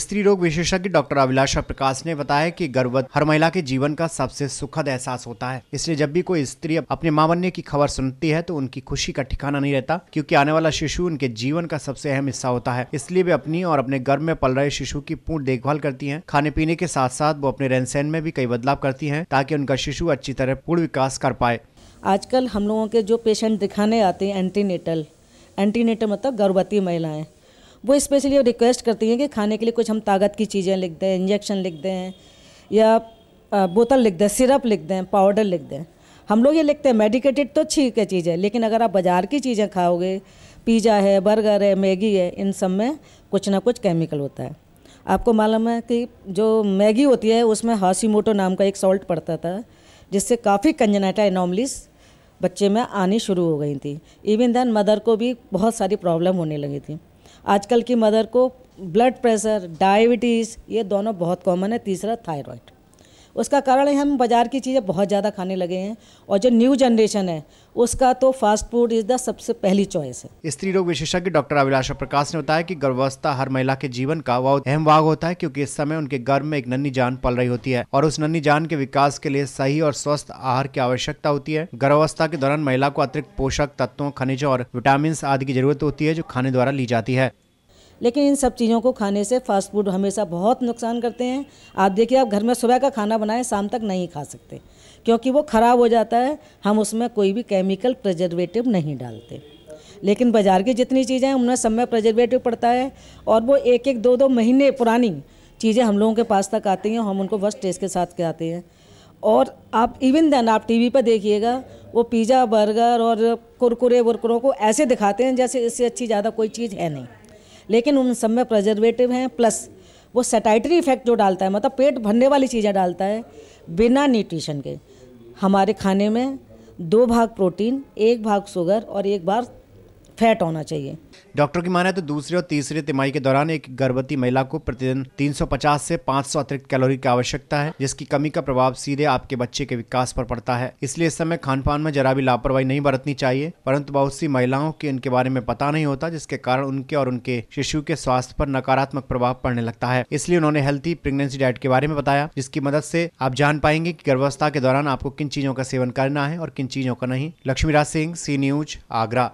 स्त्री रोग विशेषज्ञ डॉक्टर अभिलाषा प्रकाश ने बताया कि गर्भवत हर महिला के जीवन का सबसे सुखद एहसास होता है इसलिए जब भी कोई स्त्री अपने माँ बनने की खबर सुनती है तो उनकी खुशी का ठिकाना नहीं रहता क्योंकि आने वाला शिशु उनके जीवन का सबसे अहम हिस्सा होता है इसलिए वे अपनी और अपने गर्भ में पल रहे शिशु की पूर्ण देखभाल करती है खाने पीने के साथ साथ वो अपने रहन सहन में भी कई बदलाव करती है ताकि उनका शिशु अच्छी तरह पूर्ण विकास कर पाए आजकल हम लोगों के जो पेशेंट दिखाने आते हैं एंटीनेटल एंटीनेटल मतलब गर्भवती महिलाएं वो स्पेशली रिक्वेस्ट करती हैं कि खाने के लिए कुछ हम ताकत की चीज़ें लिख दें इंजेक्शन लिख दें या बोतल लिख दें सिरप लिख दें पाउडर लिख दें हम लोग ये लिखते हैं मेडिकेटेड तो ठीक है चीज़ है लेकिन अगर आप बाज़ार की चीज़ें खाओगे पिज़्ज़ा है बर्गर है मैगी है इन सब में कुछ ना कुछ केमिकल होता है आपको मालूम है कि जो मैगी होती है उसमें हासी नाम का एक सॉल्ट पड़ता था जिससे काफ़ी कंजनाटा एनॉमलीस बच्चे में आनी शुरू हो गई थी इवन दैन मदर को भी बहुत सारी प्रॉब्लम होने लगी थी आजकल की मदर को ब्लड प्रेशर डायबिटीज़ ये दोनों बहुत कॉमन है तीसरा थायराइड उसका कारण है हम बाज़ार की चीज़ें बहुत ज़्यादा खाने लगे हैं और जो न्यू जनरेशन है उसका तो फास्ट फूड इज़ द सबसे पहली चॉइस है स्त्री रोग विशेषज्ञ डॉक्टर अभिलाषा प्रकाश ने बताया कि गर्भावस्था हर महिला के जीवन का वह अहम भाग होता है क्योंकि इस समय उनके गर्भ में एक नन्नी जान पल रही होती है और उस नन्नी जान के विकास के लिए सही और स्वस्थ आहार की आवश्यकता होती है गर्भावस्था के दौरान महिला को अतिरिक्त पोषक तत्वों खनिज और विटामिन आदि की जरूरत होती है जो खाने द्वारा ली जाती है लेकिन इन सब चीज़ों को खाने से फास्ट फूड हमेशा बहुत नुकसान करते हैं आप देखिए आप घर में सुबह का खाना बनाएं शाम तक नहीं खा सकते क्योंकि वो ख़राब हो जाता है हम उसमें कोई भी केमिकल प्रजर्वेटिव नहीं डालते लेकिन बाज़ार की जितनी चीज़ें हैं उनमें सब में पड़ता है और वो एक एक दो दो महीने पुरानी चीज़ें हम लोगों के पास तक आती हैं हम उनको बस टेस्ट के साथ खाते हैं और आप इवन देन आप टीवी पर देखिएगा वो पिज़्ज़ा बर्गर और कुरकुरे वुरकुरों को ऐसे दिखाते हैं जैसे इससे अच्छी ज़्यादा कोई चीज़ है नहीं लेकिन उन सब में प्रजर्वेटिव हैं प्लस वो सेटाइटरी इफेक्ट जो डालता है मतलब पेट भरने वाली चीज़ें डालता है बिना न्यूट्रिशन के हमारे खाने में दो भाग प्रोटीन एक भाग शुगर और एक बार फैट होना चाहिए डॉक्टर की माने तो दूसरे और तीसरे तिमाही के दौरान एक गर्भवती महिला को प्रतिदिन 350 से 500 अतिरिक्त कैलोरी की आवश्यकता है जिसकी कमी का प्रभाव सीधे आपके बच्चे के विकास पर पड़ता है इसलिए इस समय खान पान में जरा भी लापरवाही नहीं बरतनी चाहिए परंतु बहुत सी महिलाओं के इनके बारे में पता नहीं होता जिसके कारण उनके और उनके शिशु के स्वास्थ्य पर नकारात्मक प्रभाव पड़ने लगता है इसलिए उन्होंने हेल्थी प्रेगनेंसी डाइट के बारे में बताया जिसकी मदद से आप जान पाएंगे की गर्भावस्था के दौरान आपको किन चीजों का सेवन करना है और किन चीजों का नहीं लक्ष्मीराज सिंह सी न्यूज आगरा